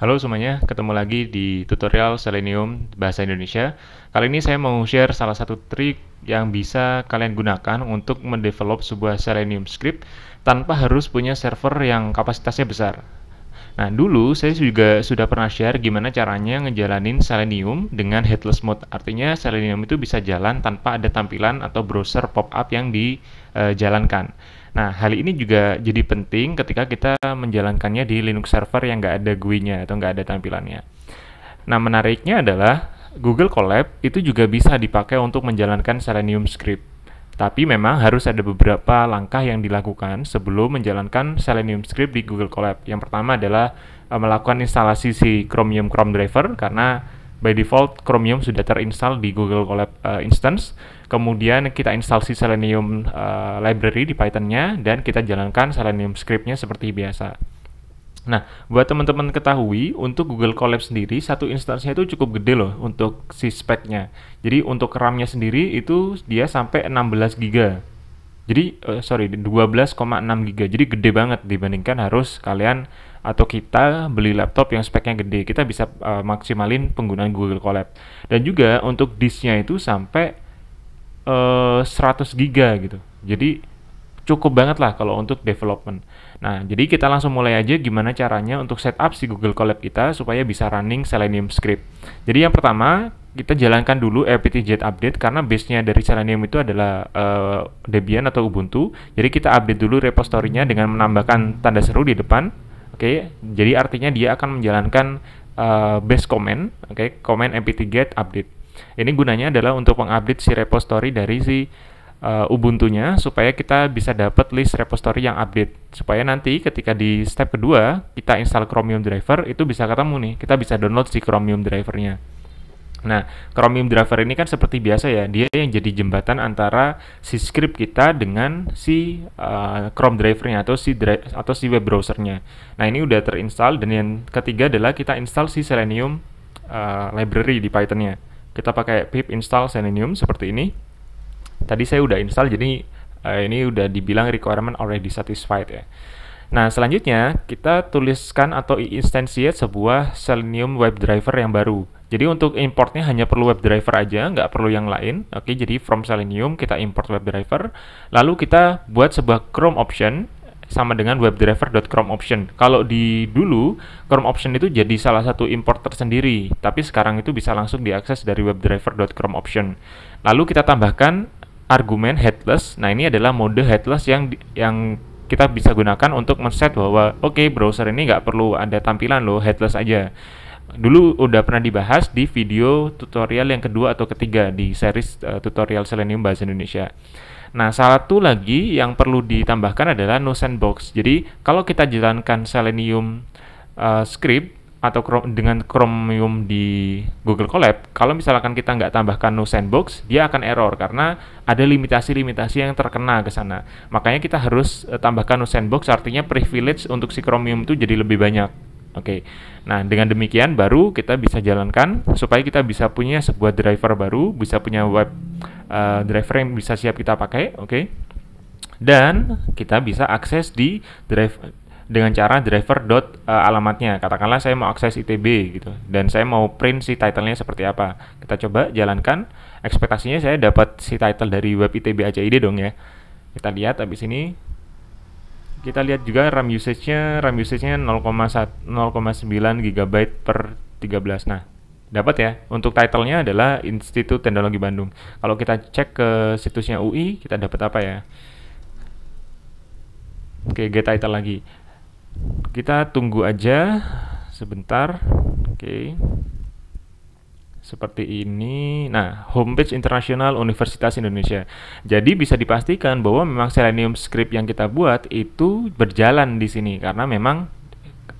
Halo semuanya, ketemu lagi di tutorial Selenium Bahasa Indonesia. Kali ini saya mau share salah satu trik yang bisa kalian gunakan untuk mendevelop sebuah Selenium script tanpa harus punya server yang kapasitasnya besar. Nah, dulu saya juga sudah pernah share gimana caranya ngejalanin Selenium dengan headless mode. Artinya Selenium itu bisa jalan tanpa ada tampilan atau browser pop-up yang dijalankan. Nah, hal ini juga jadi penting ketika kita menjalankannya di Linux server yang nggak ada GUI-nya atau nggak ada tampilannya. Nah, menariknya adalah Google Colab itu juga bisa dipakai untuk menjalankan Selenium script. Tapi memang harus ada beberapa langkah yang dilakukan sebelum menjalankan Selenium script di Google Colab. Yang pertama adalah uh, melakukan instalasi si Chromium Chrome driver karena by default Chromium sudah terinstall di Google Colab uh, instance. Kemudian kita install si Selenium uh, library di Python-nya dan kita jalankan Selenium script-nya seperti biasa. Nah, buat teman-teman ketahui, untuk Google Colab sendiri, satu instansinya itu cukup gede loh untuk si speknya. Jadi untuk RAM-nya sendiri itu dia sampai 16 GB. Jadi, uh, sorry, 12,6 GB. Jadi gede banget dibandingkan harus kalian atau kita beli laptop yang speknya gede. Kita bisa uh, maksimalin penggunaan Google Colab. Dan juga untuk disk-nya itu sampai uh, 100 GB gitu. Jadi cukup banget lah kalau untuk development. Nah, jadi kita langsung mulai aja gimana caranya untuk setup si Google Colab kita supaya bisa running Selenium script. Jadi yang pertama, kita jalankan dulu apt-get update karena base-nya dari Selenium itu adalah uh, Debian atau Ubuntu. Jadi kita update dulu repository-nya dengan menambahkan tanda seru di depan. Oke, okay? jadi artinya dia akan menjalankan uh, base command, oke, okay? command apt-get update. Ini gunanya adalah untuk mengupdate si repository dari si uh, Ubuntu-nya supaya kita bisa dapat list repository yang update. Supaya nanti ketika di step kedua kita install Chromium driver itu bisa ketemu nih, kita bisa download si Chromium drivernya. Nah, Chromium driver ini kan seperti biasa ya, dia yang jadi jembatan antara si script kita dengan si uh, Chrome drivernya atau si dri atau si web browsernya. Nah, ini udah terinstall dan yang ketiga adalah kita install si Selenium uh, library di Python-nya. Kita pakai pip install Selenium seperti ini tadi saya udah install jadi uh, ini udah dibilang requirement already satisfied ya. Nah, selanjutnya kita tuliskan atau instantiate sebuah Selenium web driver yang baru. Jadi untuk importnya hanya perlu web driver aja, nggak perlu yang lain. Oke, jadi from Selenium kita import web driver, lalu kita buat sebuah Chrome option sama dengan Chrome option. Kalau di dulu Chrome option itu jadi salah satu import tersendiri, tapi sekarang itu bisa langsung diakses dari Chrome option. Lalu kita tambahkan argumen headless. Nah, ini adalah mode headless yang yang kita bisa gunakan untuk men-set bahwa oke okay, browser ini nggak perlu ada tampilan loh, headless aja. Dulu udah pernah dibahas di video tutorial yang kedua atau ketiga di series uh, tutorial Selenium bahasa Indonesia. Nah, salah satu lagi yang perlu ditambahkan adalah no sandbox. Jadi, kalau kita jalankan Selenium uh, script atau dengan Chromium di Google Colab, kalau misalkan kita nggak tambahkan no sandbox, dia akan error karena ada limitasi-limitasi yang terkena ke sana. Makanya kita harus eh, tambahkan no sandbox, artinya privilege untuk si Chromium itu jadi lebih banyak. Oke, okay. nah dengan demikian baru kita bisa jalankan supaya kita bisa punya sebuah driver baru, bisa punya web uh, driver yang bisa siap kita pakai, oke? Okay? Dan kita bisa akses di drive dengan cara driver dot uh, alamatnya katakanlah saya mau akses ITB gitu dan saya mau print si titlenya seperti apa kita coba jalankan ekspektasinya saya dapat si title dari web ITB ide dong ya kita lihat habis ini kita lihat juga RAM usage-nya RAM usage-nya 0,9 GB per 13 nah dapat ya untuk titlenya adalah Institut Teknologi Bandung kalau kita cek ke situsnya UI kita dapat apa ya Oke, get title lagi kita tunggu aja sebentar oke seperti ini nah homepage internasional Universitas Indonesia jadi bisa dipastikan bahwa memang Selenium script yang kita buat itu berjalan di sini karena memang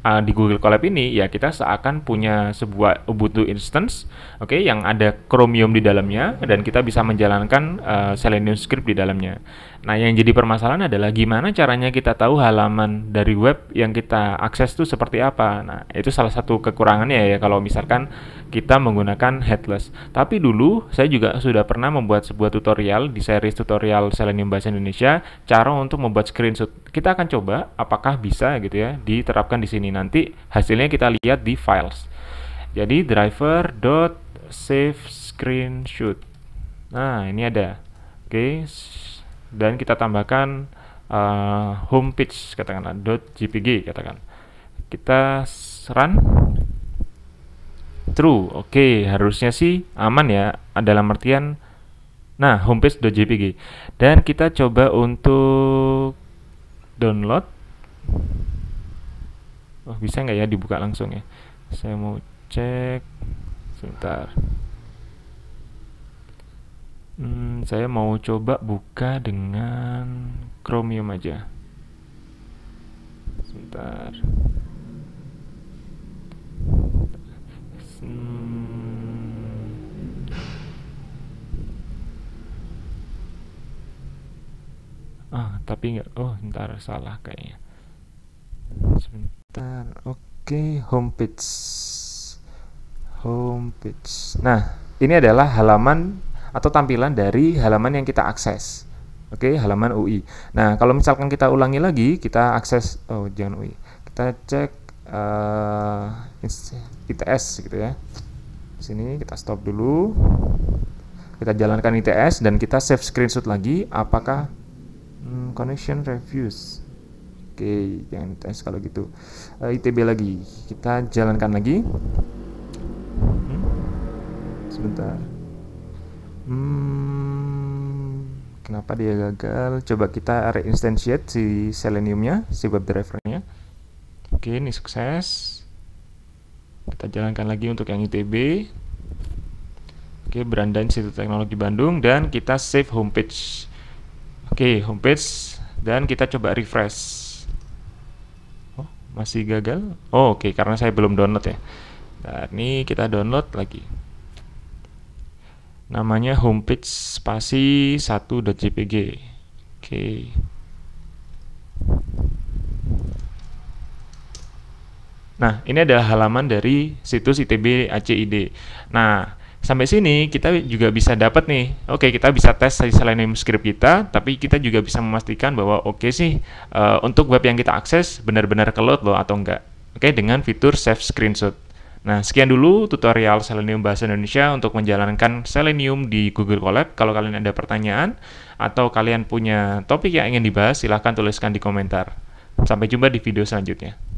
uh, di Google Colab ini ya kita seakan punya sebuah Ubuntu instance, oke, okay, yang ada Chromium di dalamnya dan kita bisa menjalankan uh, Selenium script di dalamnya. Nah, yang jadi permasalahan adalah gimana caranya kita tahu halaman dari web yang kita akses itu seperti apa. Nah, itu salah satu kekurangannya ya kalau misalkan kita menggunakan headless. Tapi dulu saya juga sudah pernah membuat sebuah tutorial di series tutorial Selenium Bahasa Indonesia cara untuk membuat screenshot. Kita akan coba apakah bisa gitu ya diterapkan di sini nanti hasilnya kita lihat di files. Jadi driver save screenshot. Nah, ini ada. Oke, okay dan kita tambahkan uh, home page katakanlah .jpg katakan kita run true oke okay, harusnya sih aman ya dalam artian nah home page .jpg dan kita coba untuk download oh bisa nggak ya dibuka langsung ya saya mau cek sebentar Hmm, saya mau coba buka dengan Chromium aja. Sebentar. Hmm. Ah, tapi nggak. Oh, ntar salah kayaknya. Sebentar. Oke, okay, homepage. Homepage. Nah, ini adalah halaman atau tampilan dari halaman yang kita akses. Oke, okay, halaman UI. Nah, kalau misalkan kita ulangi lagi, kita akses oh jangan UI. Kita cek uh, eh, ITS gitu ya. Di Sini kita stop dulu. Kita jalankan ITS dan kita save screenshot lagi apakah hmm, connection refuse. Oke, okay, jangan ITS kalau gitu. Uh, eh, ITB lagi. Kita jalankan lagi. Hmm, sebentar. Hmm, kenapa dia gagal? Coba kita reinstantiate si Seleniumnya, si web drivernya. Oke, ini sukses. Kita jalankan lagi untuk yang ITB. Oke, beranda Institut Teknologi Bandung dan kita save homepage. Oke, homepage dan kita coba refresh. Oh, masih gagal? Oh, oke, karena saya belum download ya. Nah, ini kita download lagi namanya homepage spasi 1.jpg oke Nah, ini adalah halaman dari situs ITB ACID. Nah, sampai sini kita juga bisa dapat nih. Oke, kita bisa tes selain name script kita, tapi kita juga bisa memastikan bahwa oke sih eh, untuk web yang kita akses benar-benar ke load loh atau enggak. Oke, dengan fitur save screenshot. Nah, sekian dulu tutorial Selenium Bahasa Indonesia untuk menjalankan Selenium di Google Colab. Kalau kalian ada pertanyaan atau kalian punya topik yang ingin dibahas, silahkan tuliskan di komentar. Sampai jumpa di video selanjutnya.